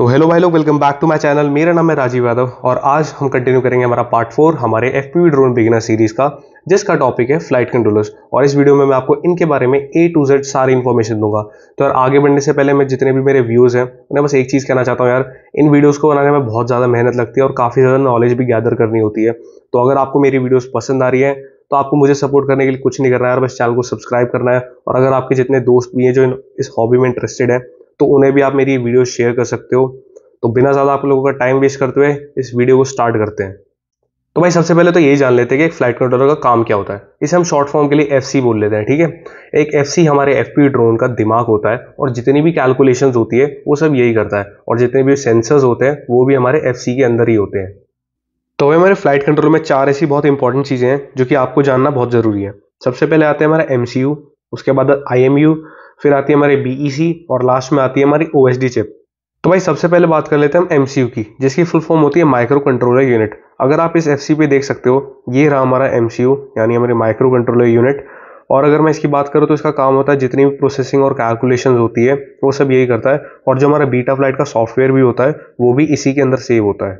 तो हेलो भाई लोग welcome back to my channel मेरा नाम है राजीव यादव और आज हम कंटिन्यू करेंगे हमारा पार्ट फोर हमारे एफ ड्रोन बिगिनर सीरीज का जिसका टॉपिक है फ्लाइट कंट्रोलर्स और इस वीडियो में मैं आपको इनके बारे में ए टू जेड सारी इन्फॉर्मेशन दूंगा तो यार आगे बढ़ने से पहले मैं जितने भी मेरे व्यूज़ हैं उन्हें बस एक चीज़ कहना चाहता हूँ यार इन वीडियोज़ को बनाने में बहुत ज़्यादा मेहनत लगती है और काफ़ी ज़्यादा नॉलेज भी गैदर करनी होती है तो अगर आपको मेरी वीडियोज़ पसंद आ रही है तो आपको मुझे सपोर्ट करने के लिए कुछ नहीं करना है यार बस चैनल को सब्सक्राइब करना है और अगर आपके जितने दोस्त भी हैं जो इस हॉबी में इंटरेस्टेड है तो उन्हें भी आप मेरी वीडियो शेयर कर सकते हो तो बिना ज़्यादा आप लोगों का टाइम वेस्ट करते हुए इस वीडियो को स्टार्ट करते हैं तो भाई सबसे पहले तो यही जान लेते हैं कि फ्लाइट कंट्रोलर का काम क्या होता है इसे हम शॉर्ट फॉर्म के लिए एफ बोल लेते हैं ठीक है एक एफ हमारे एफ ड्रोन का दिमाग होता है और जितनी भी कैलकुलेशन होती है वो सब यही करता है और जितने भी सेंसर्स होते हैं वो भी हमारे एफ के अंदर ही होते हैं तो वह हमारे फ्लाइट कंट्रोल में चार ऐसी बहुत इंपॉर्टेंट चीज़ें हैं जो कि आपको जानना बहुत ज़रूरी है सबसे पहले आते हैं हमारा एम उसके बाद आई फिर आती है हमारी बीईसी e और लास्ट में आती है हमारी ओ चिप तो भाई सबसे पहले बात कर लेते हैं हम एम की जिसकी फुल फॉर्म होती है माइक्रो कंट्रोलर यूनिट अगर आप इस एफ पे देख सकते हो ये रहा हमारा एम यानी हमारी माइक्रो कंट्रोलर यूनिट और अगर मैं इसकी बात करूँ तो इसका काम होता है जितनी भी प्रोसेसिंग और कैलकुलेशन होती है वो सब यही करता है और जो हमारा बीटा फ्लाइट का सॉफ्टवेयर भी होता है वो भी इसी के अंदर सेव होता है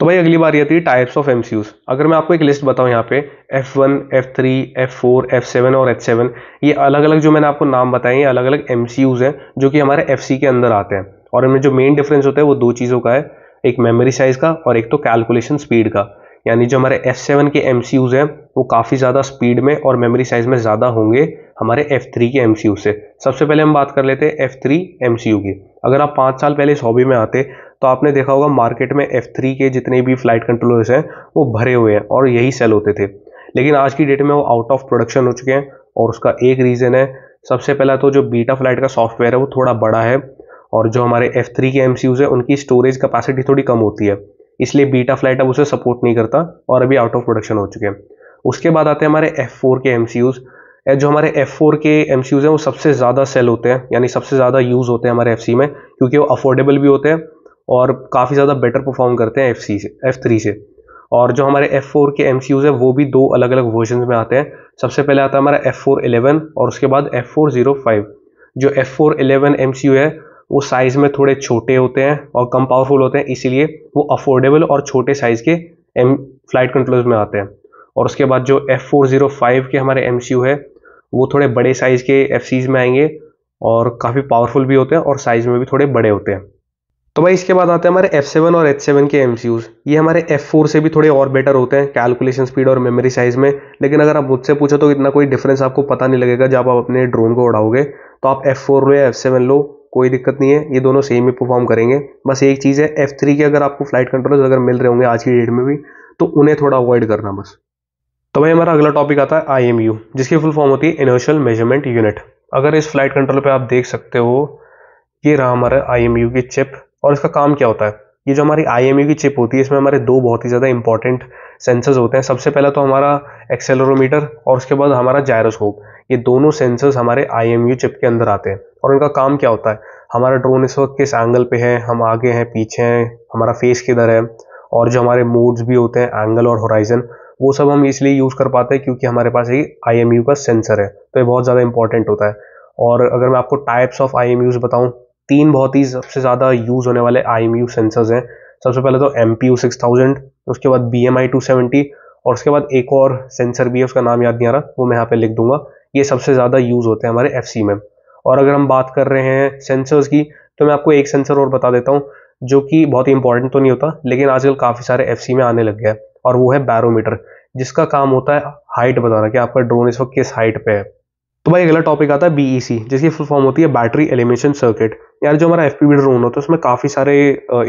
तो भाई अगली बार ये थी टाइप्स ऑफ एम अगर मैं आपको एक लिस्ट बताऊँ यहाँ पे F one F three F four F seven और एच सेवन ये अलग अलग जो मैंने आपको नाम बताए ये अलग अलग एम हैं जो कि हमारे एफ के अंदर आते हैं और इनमें जो मेन डिफरेंस होता है वो दो चीज़ों का है एक मेमोरी साइज़ का और एक तो कैलकुलेशन स्पीड का यानी जो हमारे एफ सेवन के एम हैं वो काफ़ी ज़्यादा स्पीड में और मेमोरी साइज़ में ज़्यादा होंगे हमारे एफ थ्री के एम से सबसे पहले हम बात कर लेते हैं एफ थ्री एम की अगर आप पाँच साल पहले इस हॉबी में आते तो आपने देखा होगा मार्केट में एफ थ्री के जितने भी फ्लाइट कंट्रोलर्स हैं वो भरे हुए हैं और यही सेल होते थे लेकिन आज की डेट में वो आउट ऑफ प्रोडक्शन हो चुके हैं और उसका एक रीज़न है सबसे पहला तो जो बीटा फ्लाइट का सॉफ्टवेयर है वो थोड़ा बड़ा है और जो हमारे एफ थ्री के एम है उनकी स्टोरेज कैपेसिटी थोड़ी कम होती है इसलिए बीटा फ्लाइट अब उसे सपोर्ट नहीं करता और अभी आउट ऑफ प्रोडक्शन हो चुके हैं उसके बाद आते हैं हमारे एफ फोर के एम जो हमारे F4 के एम हैं वो सबसे ज़्यादा सेल होते हैं यानी सबसे ज़्यादा यूज़ होते हैं हमारे एफ में क्योंकि वो अफोर्डेबल भी होते हैं और काफ़ी ज़्यादा बेटर परफॉर्म करते हैं एफ सी से एफ थ्री से और जो हमारे एफ फोर के एम सी यूज़ हैं वो भी दो अलग अलग वर्जन में आते हैं सबसे पहले आता है हमारा एफ फोर एलेवन और उसके बाद एफ फोर ज़ीरो फाइव जो F four eleven M C U है वो साइज़ में थोड़े छोटे होते हैं और कम पावरफुल होते हैं इसीलिए वो अफोर्डेबल और छोटे साइज़ के एम फ्लाइट कंट्रोलर्स में आते हैं और उसके बाद जो एफ फोर ज़ीरो फाइव के हमारे एम सी यू है वो थोड़े बड़े साइज़ के एफ सीज़ में आएंगे और काफ़ी पावरफुल भी होते हैं और साइज़ में भी थोड़े बड़े होते हैं तो भाई इसके बाद आते हैं हमारे F7 और H7 के एम ये हमारे F4 से भी थोड़े और बेटर होते हैं कैलकुलेशन स्पीड और मेमोरी साइज़ में लेकिन अगर आप मुझसे पूछो तो इतना कोई डिफरेंस आपको पता नहीं लगेगा जब आप अपने ड्रोन को उड़ाओगे तो आप F4 लो या सेवन लो कोई दिक्कत नहीं है ये दोनों सेम ही परफॉर्म करेंगे बस एक चीज़ है एफ थ्री के अगर आपको फ्लाइट कंट्रोल अगर मिल रहे होंगे आज की डेट में भी तो उन्हें थोड़ा अवॉइड करना बस तो भाई हमारा अगला टॉपिक आता है आई जिसकी फुल फॉर्म होती है इनर्शियल मेजरमेंट यूनिट अगर इस फ्लाइट कंट्रोल पर आप देख सकते हो ये रहा हमारा आई की चिप और इसका काम क्या होता है ये जो हमारी आई e की चिप होती है इसमें हमारे दो बहुत ही ज़्यादा इंपॉर्टेंट सेंसर्स होते हैं सबसे पहला तो हमारा एक्सेलरोमीटर और उसके बाद हमारा जायरोस्कोप ये दोनों सेंसर्स हमारे आई चिप e के अंदर आते हैं और उनका काम क्या होता है हमारा ड्रोन इस वक्त किस एंगल पे है हम आगे हैं पीछे हैं हमारा फेस किधर है और जो हमारे मोड्स भी होते हैं एंगल और होराइजन वो सब हम इसलिए यूज़ कर पाते हैं क्योंकि हमारे पास ये आई e का सेंसर है तो ये बहुत ज़्यादा इंपॉर्टेंट होता है और अगर मैं आपको टाइप्स ऑफ आई बताऊं तीन बहुत ही सबसे ज़्यादा यूज़ होने वाले आई एम यू सेंसर्स हैं सबसे पहले तो M P U six thousand उसके बाद B M I two seventy और उसके बाद एक और सेंसर भी है उसका नाम याद नहीं आ रहा वो मैं यहाँ पे लिख दूंगा ये सबसे ज़्यादा यूज़ होते हैं हमारे एफ सी में और अगर हम बात कर रहे हैं सेंसर्स की तो मैं आपको एक सेंसर और बता देता हूँ जो कि बहुत ही इंपॉर्टेंट तो नहीं होता लेकिन आजकल काफ़ी सारे एफ में आने लग गया है और वो है बैरोमीटर जिसका काम होता है हाइट बताना कि आपका ड्रोन इस वक्त किस हाइट पे है तो भाई अगला टॉपिक आता है सी e जिसकी फुल फॉर्म होती है बैटरी एलिमेशन सर्किट यार जो हमारा एफ पी ड्रोन होता है उसमें काफ़ी सारे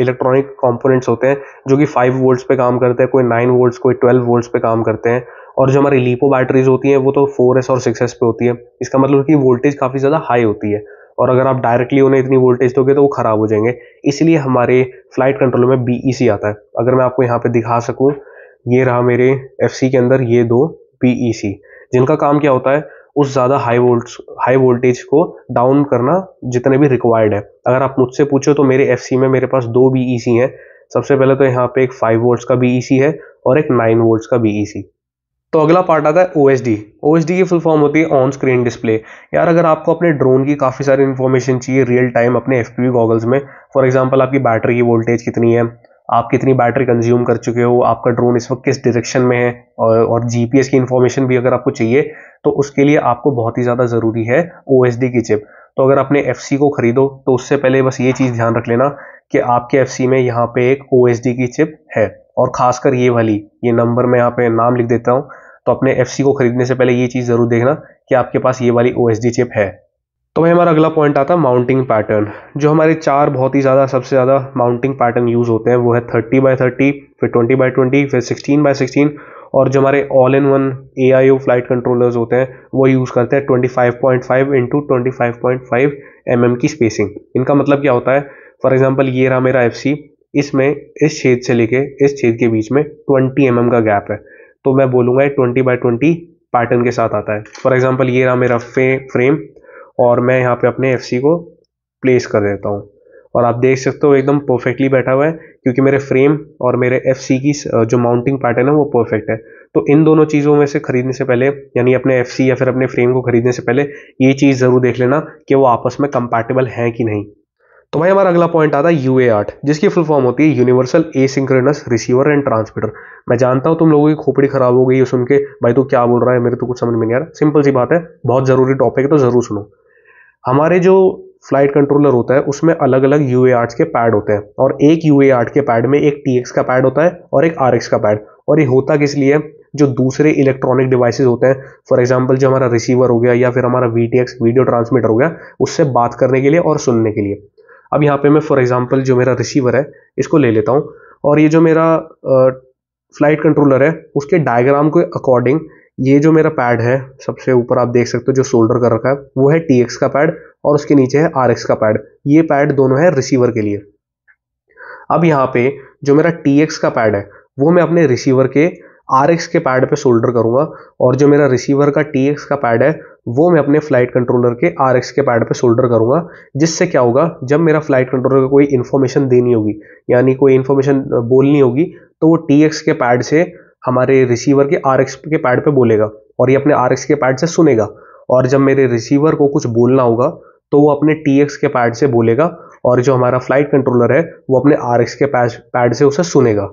इलेक्ट्रॉनिक कंपोनेंट्स होते हैं जो कि फाइव वोल्ट्स पे काम करते हैं कोई नाइन वोल्ट्स कोई ट्वेल्व वोल्ट्स पे काम करते हैं और जो हमारी लीपो बैटरीज होती हैं वो तो फोर एस और सिक्स एस पे होती है इसका मतलब कि वोल्टेज काफ़ी ज़्यादा हाई होती है और अगर आप डायरेक्टली उन्हें इतनी वोल्टेज दोगे तो वो ख़राब हो जाएंगे इसलिए हमारे फ्लाइट कंट्रोल में बी e आता है अगर मैं आपको यहाँ पर दिखा सकूँ ये रहा मेरे एफ के अंदर ये दो बी e जिनका काम क्या होता है उस ज़्यादा हाई वोल्ट हाई वोल्टेज को डाउन करना जितने भी रिक्वायर्ड है अगर आप मुझसे पूछो तो मेरे एफ में मेरे पास दो बी ई e हैं सबसे पहले तो यहाँ पे एक फाइव वोल्ट का बी e है और एक नाइन वोल्ट का बी e तो अगला पार्ट आता है O S D O S D की फुल फॉर्म होती है ऑन स्क्रीन डिस्प्ले यार अगर आपको अपने ड्रोन की काफ़ी सारी इन्फॉर्मेशन चाहिए रियल टाइम अपने एफ पी वी गॉगल्स में फॉर एग्जाम्पल आपकी बैटरी की वोल्टेज कितनी है आप कितनी बैटरी कंज्यूम कर चुके हो आपका ड्रोन इस वक्त किस डायरेक्शन में है और, और जीपीएस की इन्फॉर्मेशन भी अगर आपको चाहिए तो उसके लिए आपको बहुत ही ज़्यादा ज़रूरी है ओ की चिप तो अगर आपने एफ को खरीदो तो उससे पहले बस ये चीज़ ध्यान रख लेना कि आपके एफ में यहाँ पे एक ओ की चिप है और ख़ासकर ये वाली ये नंबर मैं यहाँ पे नाम लिख देता हूँ तो अपने एफ को खरीदने से पहले ये चीज़ ज़रूर देखना कि आपके पास ये वाली ओ चिप है तो वही हमारा अगला पॉइंट आता है माउंटिंग पैटर्न जो हमारे चार बहुत ही ज़्यादा सबसे ज़्यादा माउंटिंग पैटर्न यूज़ होते हैं वो है थर्टी बाय थर्टी फिर ट्वेंटी बाई ट्वेंटी फिर सिक्सटीन बाई सिक्सटीन और जो हमारे all in one A I O flight controllers होते हैं वो यूज़ करते हैं twenty five point five into twenty five point five M M की स्पेसिंग इनका मतलब क्या होता है फॉर एग्जाम्पल ये रहा मेरा एफ सी इसमें इस छेद से लेके इस छेद के बीच में ट्वेंटी एम एम का गैप है तो मैं बोलूँगा ये ट्वेंटी बाई ट्वेंटी पैटर्न के साथ आता है फॉर एग्जाम्पल ये रहा मेरा फे फ्रेम और मैं यहाँ पे अपने एफ को प्लेस कर देता हूँ और आप देख सकते हो एकदम परफेक्टली बैठा हुआ है क्योंकि मेरे फ्रेम और मेरे एफ की जो माउंटिंग पैटर्न है वो परफेक्ट है तो इन दोनों चीज़ों में से खरीदने से पहले यानी अपने एफ या फिर अपने फ्रेम को खरीदने से पहले ये चीज़ ज़रूर देख लेना कि वो आपस में कंपैटिबल हैं कि नहीं तो भाई हमारा अगला पॉइंट आता है यू ए आर्ट जिसकी फुल फॉर्म होती है universal asynchronous receiver and transmitter मैं जानता हूँ तुम लोगों की खोपड़ी खराब हो गई है सुन के भाई तू क्या बोल रहा है मेरे तो कुछ समझ में नहीं आ रहा सिंपल सी बात है बहुत ज़रूरी टॉपिक है तो ज़रूर सुनो हमारे जो फ्लाइट कंट्रोलर होता है उसमें अलग अलग यू के पैड होते हैं और एक यू के पैड में एक टी का पैड होता है और एक आर का पैड और ये होता किस लिए जो दूसरे इलेक्ट्रॉनिक डिवाइसेज होते हैं फॉर एग्जाम्पल जो हमारा रिसीवर हो गया या फिर हमारा वी वीडियो ट्रांसमीटर हो गया उससे बात करने के लिए और सुनने के लिए अब यहाँ पे मैं फॉर एग्जाम्पल जो मेरा रिसीवर है इसको ले लेता हूँ और ये जो मेरा फ्लाइट कंट्रोलर है उसके डायग्राम के अकॉर्डिंग ये जो मेरा पैड है सबसे ऊपर आप देख सकते हो जो शोल्डर कर रखा है वो है टी का पैड और उसके नीचे है आर का पैड ये पैड दोनों है रिसीवर के लिए अब यहाँ पे जो मेरा टी का पैड है वो मैं अपने रिसीवर के आर के पैड पे शोल्डर करूँगा और जो मेरा रिसीवर का टी का पैड है वो मैं अपने फ्लाइट कंट्रोलर के आर के पैड पे शोल्डर करूंगा जिससे क्या होगा जब मेरा फ्लाइट कंट्रोलर को कोई इन्फॉर्मेशन देनी होगी यानी कोई इन्फॉर्मेशन बोलनी होगी तो वो टी के पैड से हमारे रिसीवर के आर के पैड पर बोलेगा और ये अपने आर के पैड से सुनेगा और जब मेरे रिसीवर को कुछ बोलना होगा तो वो अपने टी के पैड से बोलेगा और जो हमारा फ्लाइट कंट्रोलर है वो अपने आर के पैड से उसे सुनेगा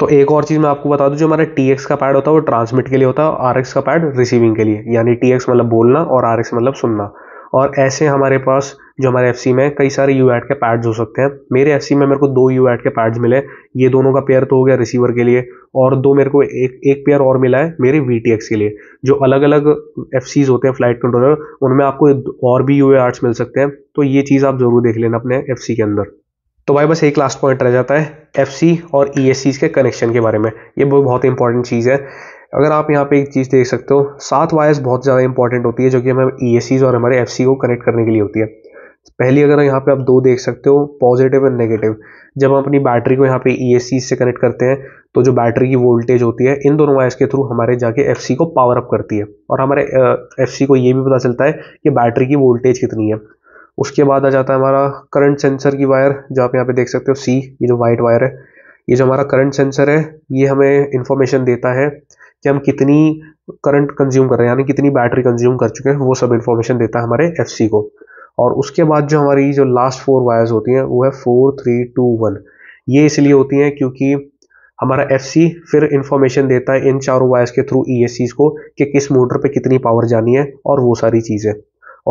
तो एक और चीज़ मैं आपको बता दूं जो हमारा टी का पैड होता है वो ट्रांसमिट के लिए होता है आर का पैड रिसीविंग के लिए यानी टी मतलब बोलना और आर मतलब सुनना और ऐसे हमारे पास जो हमारे एफ में कई सारे यू एड के पैड्स हो सकते हैं मेरे एफ में मेरे को दो यू एड के पैड्स मिले ये दोनों का पेयर तो हो गया रिसीवर के लिए और दो मेरे को एक एक पेयर और मिला है मेरे वी के लिए जो अलग अलग एफ होते हैं फ्लाइट कंट्रोलर उनमें आपको और भी यू मिल सकते हैं तो ये चीज़ आप ज़रूर देख लेना अपने एफ के अंदर तो भाई बस एक लास्ट पॉइंट रह जाता है एफ और ई e के कनेक्शन के बारे में ये बहुत इंपॉर्टेंट चीज़ है अगर आप यहाँ पे एक चीज़ देख सकते हो सात वायर्स बहुत ज़्यादा इंपॉर्टेंट होती है जो कि हमें ई e और हमारे एफ को कनेक्ट करने के लिए होती है पहली अगर यहाँ पे आप दो देख सकते हो पॉजिटिव एंड नेगेटिव जब हम अपनी बैटरी को यहाँ पे ई e से कनेक्ट करते हैं तो जो बैटरी की वोल्टेज होती है इन दोनों वायर्स के थ्रू हमारे जाके एफ को पावर अप करती है और हमारे एफ को ये भी पता चलता है कि बैटरी की वोल्टेज कितनी है उसके बाद आ जाता है हमारा करंट सेंसर की वायर जो आप यहाँ पे देख सकते हो सी ये जो वाइट वायर है ये जो हमारा करंट सेंसर है ये हमें इन्फॉर्मेशन देता है कि हम कितनी करंट कंज्यूम कर रहे हैं यानी कितनी बैटरी कंज्यूम कर चुके हैं वो सब इन्फॉर्मेशन देता है हमारे एफ को और उसके बाद जो हमारी जो लास्ट फोर वायर्स होती हैं वो है फोर थ्री टू वन ये इसलिए होती हैं क्योंकि हमारा एफ फिर इंफॉर्मेशन देता है इन चारों वायर्स के थ्रू ई e को कि किस मोटर पे कितनी पावर जानी है और वो सारी चीज़ें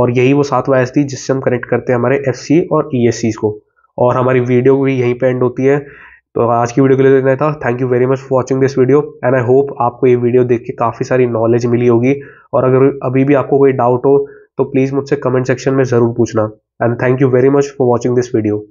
और यही वो सात वायर्स थी जिससे हम कनेक्ट करते हैं हमारे एफ और ई e को और हमारी वीडियो भी यहीं पर एंड होती है तो आज की वीडियो के लिए तो इतना था thank you very much for watching this video and I hope आपको ये वीडियो देख के काफ़ी सारी नॉलेज मिली होगी और अगर अभी भी आपको कोई डाउट हो तो प्लीज़ मुझसे कमेंट सेक्शन में ज़रूर पूछना and thank you very much for watching this video